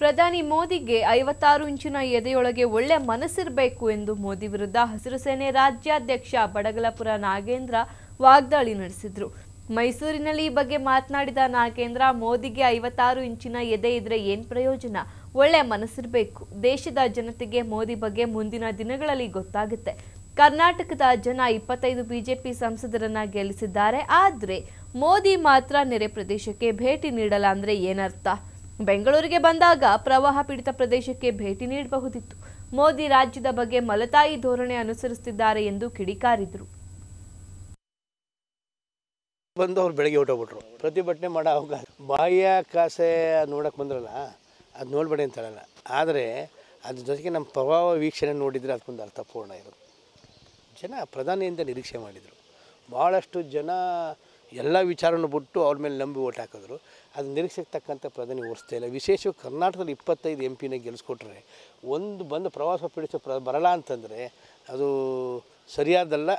ಪ್ರಧಾನಿ ಮೋದಿಗೆ ಐವತ್ತಾರು ಇಂಚಿನ ಎದೆಯೊಳಗೆ ಒಳ್ಳೆ ಮನಸ್ಸಿರಬೇಕು ಎಂದು ಮೋದಿ ವಿರುದ್ಧ ಹಸಿರು ಸೇನೆ ರಾಜ್ಯಾಧ್ಯಕ್ಷ ಬಡಗಲಪುರ ನಾಗೇಂದ್ರ ವಾಗ್ದಾಳಿ ನಡೆಸಿದ್ರು ಮೈಸೂರಿನಲ್ಲಿ ಈ ಬಗ್ಗೆ ಮಾತನಾಡಿದ ನಾಗೇಂದ್ರ ಮೋದಿಗೆ ಐವತ್ತಾರು ಇಂಚಿನ ಎದೆ ಇದ್ರೆ ಏನ್ ಪ್ರಯೋಜನ ಒಳ್ಳೆ ಮನಸ್ಸಿರಬೇಕು ದೇಶದ ಜನತೆಗೆ ಮೋದಿ ಬಗ್ಗೆ ಮುಂದಿನ ದಿನಗಳಲ್ಲಿ ಗೊತ್ತಾಗುತ್ತೆ ಕರ್ನಾಟಕದ ಜನ ಇಪ್ಪತ್ತೈದು ಬಿಜೆಪಿ ಸಂಸದರನ್ನ ಗೆಲ್ಲಿಸಿದ್ದಾರೆ ಆದ್ರೆ ಮೋದಿ ಮಾತ್ರ ನೆರೆ ಪ್ರದೇಶಕ್ಕೆ ಭೇಟಿ ನೀಡಲ್ಲ ಅಂದ್ರೆ ಏನರ್ಥ ಬೆಂಗಳೂರಿಗೆ ಬಂದಾಗ ಪ್ರವಾಹ ಪೀಡಿತ ಪ್ರದೇಶಕ್ಕೆ ಭೇಟಿ ನೀಡಬಹುದಿತ್ತು ಮೋದಿ ರಾಜ್ಯದ ಬಗ್ಗೆ ಮಲತಾಯಿ ಧೋರಣೆ ಅನುಸರಿಸುತ್ತಿದ್ದಾರೆ ಎಂದು ಕಿಡಿಕಾರಿದ್ರು ಬಂದು ಅವ್ರು ಬೆಳಗ್ಗೆ ಹೊಟ್ಟೋಗ್ಬಿಟ್ರು ಪ್ರತಿಭಟನೆ ಮಾಡೋ ಅವಕಾಶ ಬಾಹ್ಯಾಕಾಶೆ ನೋಡಕ್ಕೆ ಬಂದ್ರಲ್ಲ ಅದು ನೋಡ್ಬೇಡಿ ಅಂತ ಹೇಳಲ್ಲ ಆದರೆ ಅದ್ರ ಜೊತೆಗೆ ನಮ್ಮ ಪ್ರಭಾವ ವೀಕ್ಷಣೆ ನೋಡಿದರೆ ಅದಕ್ಕೊಂದು ಅರ್ಥಪೂರ್ಣ ಇರೋದು ಜನ ಪ್ರಧಾನಿಯಿಂದ ನಿರೀಕ್ಷೆ ಮಾಡಿದರು ಭಾಳಷ್ಟು ಜನ ಎಲ್ಲ ವಿಚಾರನ ಬಿಟ್ಟು ಅವ್ರ ಮೇಲೆ ನಂಬಿ ಓಟ್ ಹಾಕಿದ್ರು ಅದು ನಿರೀಕ್ಷಿಸ್ತಕ್ಕಂಥ ಪ್ರಧಾನಿ ಓಡಿಸ್ತಾ ಇಲ್ಲ ವಿಶೇಷವಾಗಿ ಕರ್ನಾಟಕದಲ್ಲಿ ಇಪ್ಪತ್ತೈದು ಎಂ ಪಿನ ಗೆಲ್ಲಿಸ್ಕೊಟ್ರೆ ಒಂದು ಬಂದು ಪ್ರವಾಸ ಪೀಡಿತ ಪ್ರ ಬರಲ್ಲ ಅಂತಂದರೆ ಅದು ಸರಿಯಾದಲ್ಲ